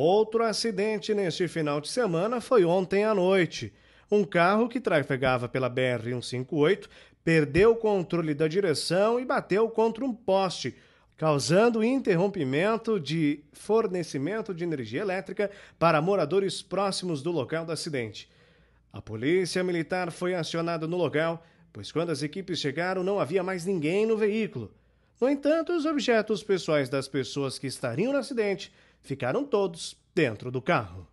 Outro acidente neste final de semana foi ontem à noite. Um carro que trafegava pela BR-158 perdeu o controle da direção e bateu contra um poste, causando interrompimento de fornecimento de energia elétrica para moradores próximos do local do acidente. A polícia militar foi acionada no local, pois quando as equipes chegaram não havia mais ninguém no veículo. No entanto, os objetos pessoais das pessoas que estariam no acidente ficaram todos dentro do carro.